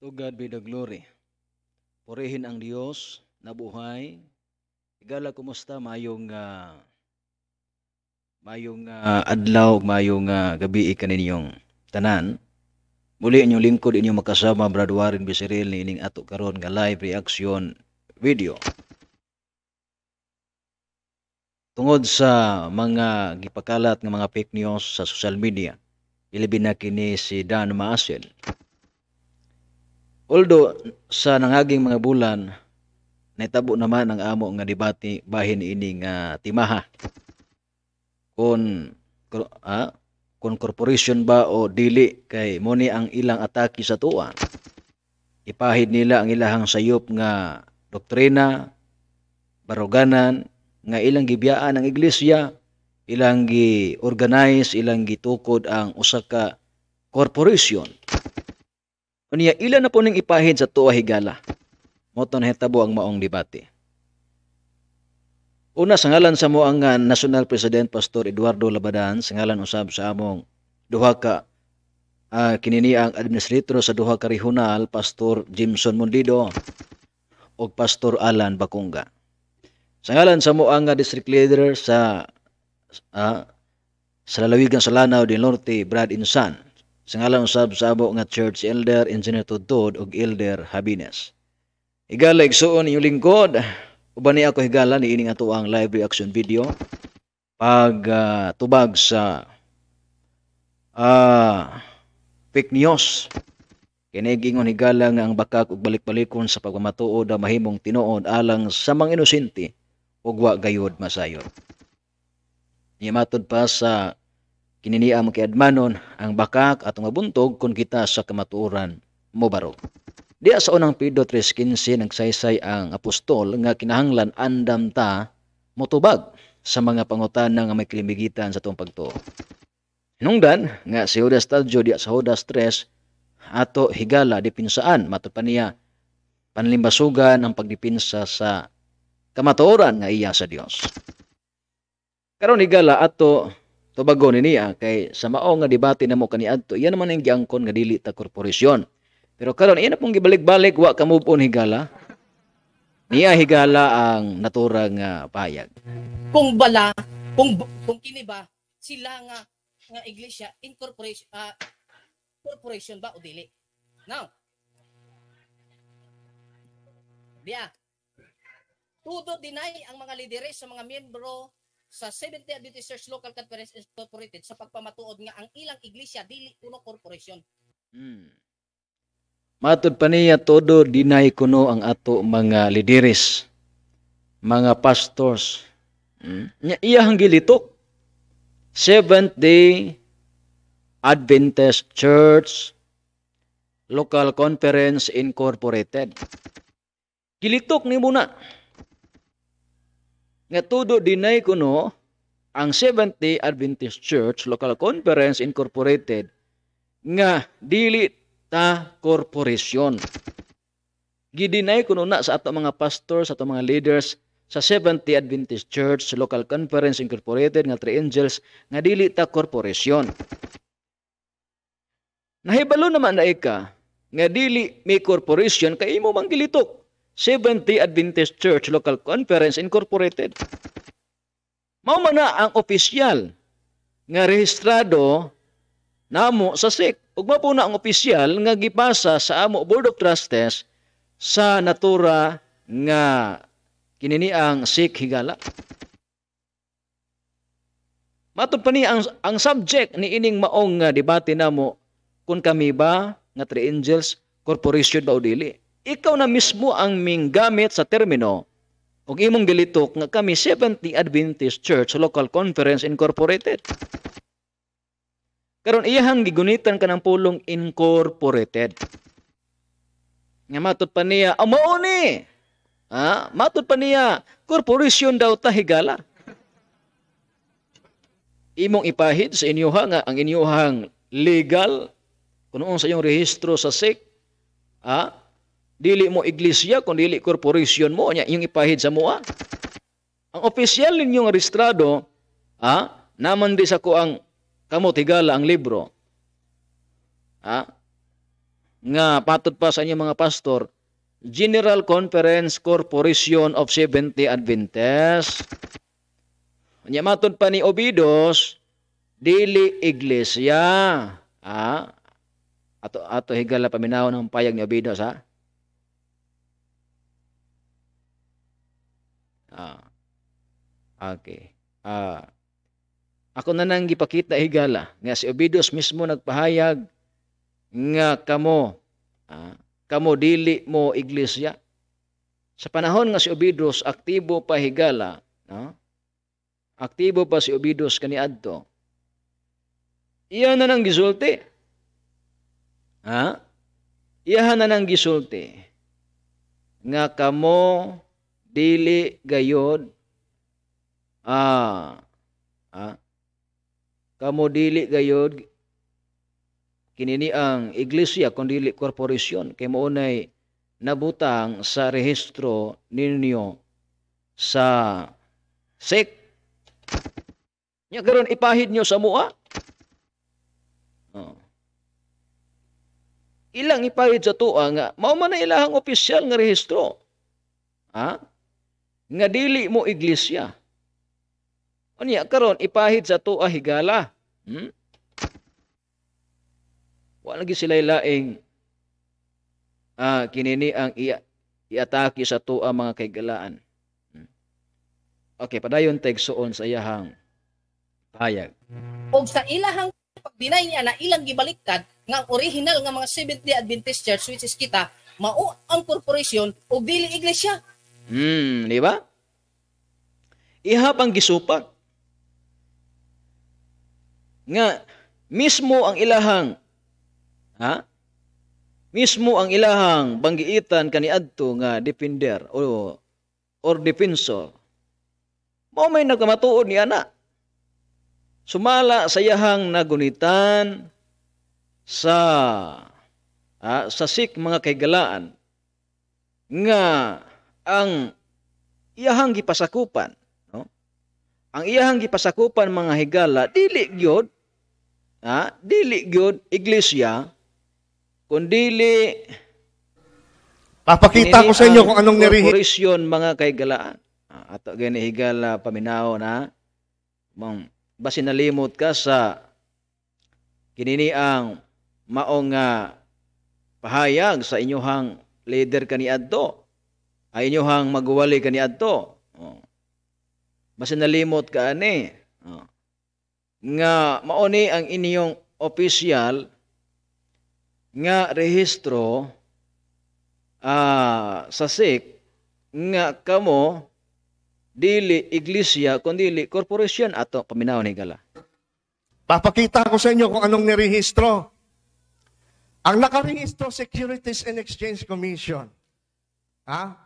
To God be the glory. Purihin ang Diyos na buhay. Igala kumusta mayong uh, mayong uh, adlaw, mayong uh, gabi kaninyong tanan. Muli inyong lingkod inyong makasama Brad Warren Bisiril ni ining ato karon nga live reaction video. Tungod sa mga gipakalat ng mga fake news sa social media, ilibin na kini si Dan Maasel. Although sa nangaging mga bulan naitabo naman ang amo nga debate bahin ini nga timaha kon ah, kon corporation ba o dili kay mo ni ang ilang atake sa tuwa ipahid nila ang ilang sayop nga doktrina baroganan nga ilang gibiyaan ang iglesia ilang gi organize ilang gitukod ang usa ka corporation Unya ila na po ning ipahid sa tuwa higala. Moton na ang maong debate. Una sa ngalan sa mo ang ah, National President Pastor Eduardo Labadan sa ngalan usab sa among duha ka uh, kinini ang administrator sa duha ka regional Pastor Jimson Mundido ug Pastor Alan Bakunga. Sa ngalan sa mo ang ah, district leader sa uh, sa lalawigan sa Lanao del Norte Brad Insan sa ngalan usab sa abo nga church elder Engineer Tudod ug elder Habines. Higala igsuon inyong lingkod. Uban ni ako higala ni ining ato ang live reaction video pag uh, tubag sa uh, fake news. Kinigingon higala nga ang bakak ug balik-balikon sa pagmamatuod mahimong tinuod alang sa mga inosente ug wa gayod masayod. Niya matod pa sa Kininiya mo kiadmanon ang bakak at mabuntog kung kita sa kamatuoran mo barog. Diya sa unang Pedro 3.15 nagsaysay ang apostol nga kinahanglan andam ta motubag sa mga pangutan nga may kilimigitan sa itong pagtuo. Hinungdan nga si Judas Tadjo diya sa Judas 3 ato higala dipinsaan matupan niya panlimbasugan ang pagdipinsa sa kamatuoran nga iya sa Dios. Karon higala ato Tubago ni niya kay sa mao nga debate namo kaniadto, iya naman ang giangkon nga dili ta korporasyon. Pero karon iya na pong gibalik-balik wa ka move on higala. Niya higala ang natura nga payag. Kung bala, kung kung kini ba sila nga nga iglesia incorporation uh, corporation ba o dili? Now. dia Tudo dinay ang mga lideres sa mga miyembro sa Seventh Day Adventist Church Local Conference Incorporated sa pagpamatuod nga ang ilang iglesia dili uno corporation. Hmm. Matod pa niya todo dinay kuno ang ato mga lideres, mga pastors. Hmm? Nya iya hang gilitok. Seventh Day Adventist Church Local Conference Incorporated. Gilitok ni muna nga tudo dinay kuno ang Seventh-day Adventist Church Local Conference Incorporated nga dili ta corporation. Gidinay kuno na sa ato mga pastor, sa ato mga leaders sa Seventh-day Adventist Church Local Conference Incorporated nga Three Angels nga dili ta corporation. Nahibalo naman na ika nga dili may corporation kay imo manggilitok Seventh-day Adventist Church Local Conference Incorporated. Mao man na ang opisyal nga rehistrado namo sa SEC. Ug mao po na ang opisyal nga gipasa sa amo Board of Trustees sa natura nga kinini ang SEC higala. Matod pa ni ang, ang subject ni ining maong nga debate namo kung kami ba nga three angels corporation ba o dili ikaw na mismo ang minggamit sa termino ug imong gilitok nga kami Seventh-day Adventist Church Local Conference Incorporated. Karon iyahang gigunitan kanang pulong Incorporated. Nga matod pa niya, amo ni. Ha? Matod pa niya, corporation daw ta higala. Imong ipahid sa inyoha nga ang inyohang legal kunoon sa iyong rehistro sa SEC, ha? Dili mo iglesia, kun dili corporation mo, nya yung ipahid sa mua. Ang opisyal ninyong restrado, ha, naman di sa ko ang kamo tigala ang libro. Ha? Nga patod pa sa inyong mga pastor, General Conference Corporation of 70 Adventists. Nya matod pa ni Obidos, dili iglesia. Ha? Ato ato higala paminaw ng payag ni Obidos ha. Ah. Okay. Ah. Ako na nang gipakita higala eh, nga si Obidos mismo nagpahayag nga kamo ah, kamo dili mo iglesia. Sa panahon nga si Obidos aktibo pa higala, eh, no? Aktibo pa si Obidos kaniadto. Iya na nang gisulti. Ha? Iya na nang gisulti nga kamo dili gayod ah, ah kamo dili gayod kinini ang iglesia kon dili corporation kay mao nay nabutang sa rehistro ninyo sa sek Nya karon ipahid nyo sa mua. Oh. Ilang ipahid sa tuwa nga mao man ilang ilahang opisyal nga rehistro. Ha? nga dili mo iglesia. Unya karon ipahid sa tuwa higala. Hmm? Wa lagi sila laing ah, kinini ang iya, iatake sa tuwa mga kaigalaan. Hmm? Okay, padayon tegsoon sa iyahang payag. Og sa ilahang pagbinay niya na ilang gibaliktad nga original nga mga Seventh-day Adventist Church which is kita mao ang corporation og dili iglesia Hmm, di ba? Ihap ang gisupak. Nga, mismo ang ilahang, ha? Mismo ang ilahang banggiitan kaniadto nga defender o or defensor. Mao may nakamatuod ni ana. Sumala sayahang nagunitan sa ah, sa sik mga kaigalaan nga ang iyahang gipasakupan, no? Ang iyahang gipasakupan mga higala dili gyud ha? dili gyud iglesia kundili Papakita ko sa inyo kung anong nirihi. Korporasyon mga kaigalaan. Ato gani higala paminaw na mong basin nalimot ka sa kinini ang maong uh, pahayag sa inyohang leader kani adto ay inyo hang maguwali kani adto. Oh. Basta nalimot ka ani. Oh. Nga mauni ang inyong official nga rehistro uh, sa SIC nga kamo dili iglesia kundi dili corporation ato paminaw ni gala. Papakita ko sa inyo kung anong nirehistro. Ang nakarehistro Securities and Exchange Commission. Ha?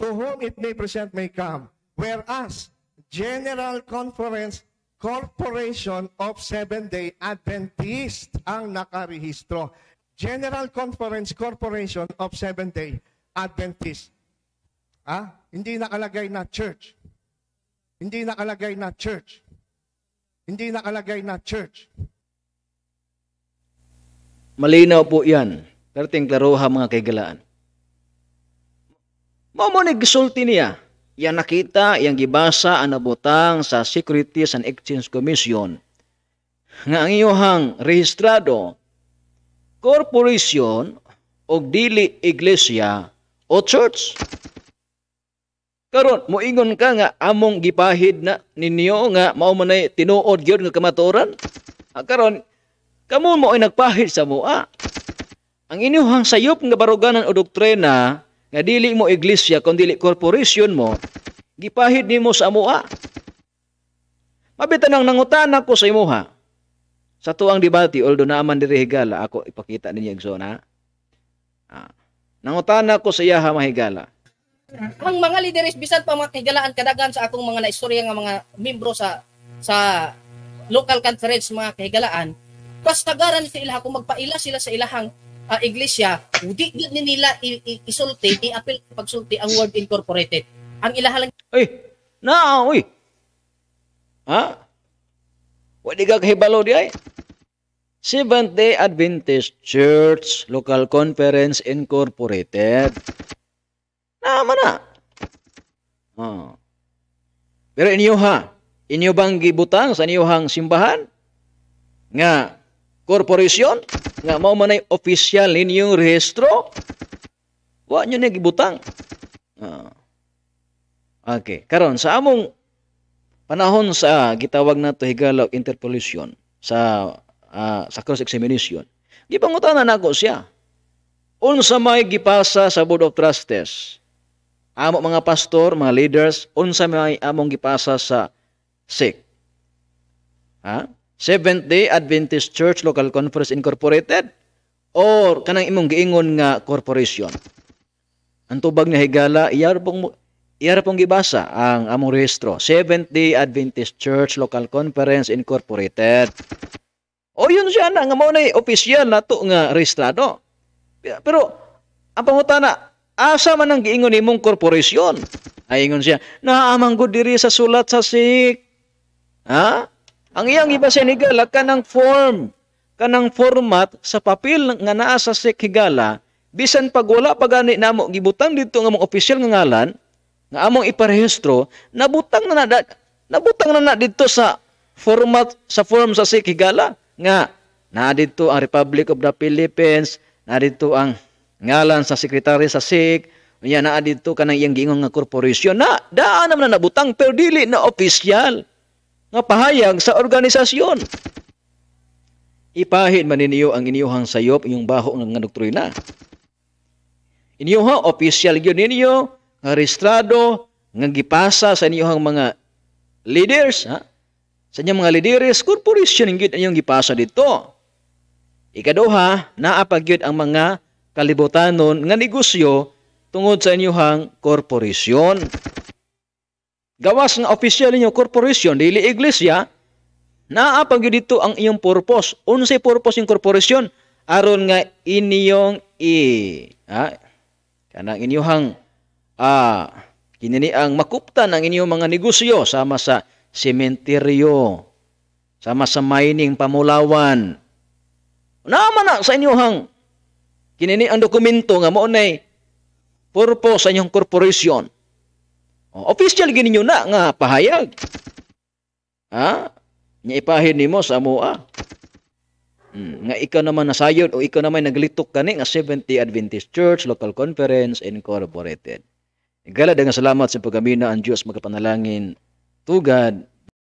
to whom it may present may come. Whereas, General Conference Corporation of Seventh-day Adventist ang nakarehistro. General Conference Corporation of Seventh-day Adventist. Ha? hindi nakalagay na church. Hindi nakalagay na church. Hindi nakalagay na church. Malinaw po yan. Perting klaroha mga kaigalaan. Mao mo ni gisulti niya. Yan nakita, yang gibasa ang nabutang sa Securities and Exchange Commission nga ang iyohang rehistrado corporation o dili iglesia o church. Karon moingon ka nga among gipahid na ninyo nga mao man ay tinuod gyud nga kamatoran. Ah, karon kamo mo ay nagpahid sa mua. Ang inyong sayop nga baruganan o doktrina nga dili mo iglesia kun dili corporation mo gipahid nimo sa amoa mabitan ang nangutan ko sa imuha sa tuang debate although naaman diri higala ako ipakita ninyo igsoon ah, nangutan ko sa iyaha mahigala ang mga lideres bisan pa mga higalaan kadagan sa akong mga naistorya nga mga membro sa sa local conference mga kahigalaan kas tagaran sa ilaha kung magpaila sila sa ilahang uh, iglesia, hindi di nila isulti, i-appeal pagsulti ang word incorporated. Ang ilahalang... Ay! Na, uy! Ha? Wadi ka kahibalo di ay? Seventh-day Adventist Church Local Conference Incorporated. Naman na. Oh. Pero inyo ha, inyo bang gibutang sa inyo hang simbahan? Nga, corporation nga mao man ay official ninyong rehistro wa nyo ni gibutang uh, okay karon sa among panahon sa gitawag nato higalaw interpolation sa uh, sa cross examination gibangutana nako siya unsa may gipasa sa board of trustees amo mga pastor mga leaders unsa may among gipasa sa SIC ha Seventh-day Adventist Church Local Conference Incorporated or kanang imong giingon nga corporation. Ang tubag niya higala, iyara pong, gibasa ang among rehistro. Seventh-day Adventist Church Local Conference Incorporated. O yun siya na, nga maunay opisyal na to nga rehistrado. Pero, ang pangutana, asa man ang giingon imong corporation? Ay siya, naaamang ko diri sa sulat sa sik. Ha? Ang iyang iba sa higala kanang form, kanang format sa papel nga naa sa SEC higala bisan pag wala pa gani namo gibutang didto nga mga official nga ngalan nga among iparehistro nabutang na na nabutang na na didto sa format sa form sa SEC higala nga na didto ang Republic of the Philippines na didto ang ngalan sa sekretary sa SEC unya na didto kanang iyang gingong nga korporasyon na daan naman na nabutang pero dili na official nga pahayag sa organisasyon. Ipahin man ninyo ang inyuhang sayop, inyong baho ng doktrina. Inyuha, official yun ninyo, nga nga gipasa sa inyuhang mga leaders, ha? sa inyong mga leaders, corporation yun inyong gipasa dito. Ikaduha, naapagyod ang mga kalibutanon nga negosyo tungod sa inyuhang Corporation gawas nga opisyal ninyo corporation dili iglesia naa pag dito ang iyong purpose unsay purpose ng corporation aron nga inyong i ha kanang inyohang ah kinini ang makuptan ang inyong mga negosyo sama sa sementeryo sama sa mining pamulawan naman na sa inyohang kinini ang dokumento nga mao nay purpose sa inyong korporasyon o, oh, official gini nyo na nga pahayag. Ha? Nya ipahin nimo sa amoa. Ah. Hmm. Nga ikaw naman nasayod o ikaw naman naglitok kani nga 70 Adventist Church Local Conference Incorporated. Igala nga salamat sa pagamina ang Diyos magkapanalangin. God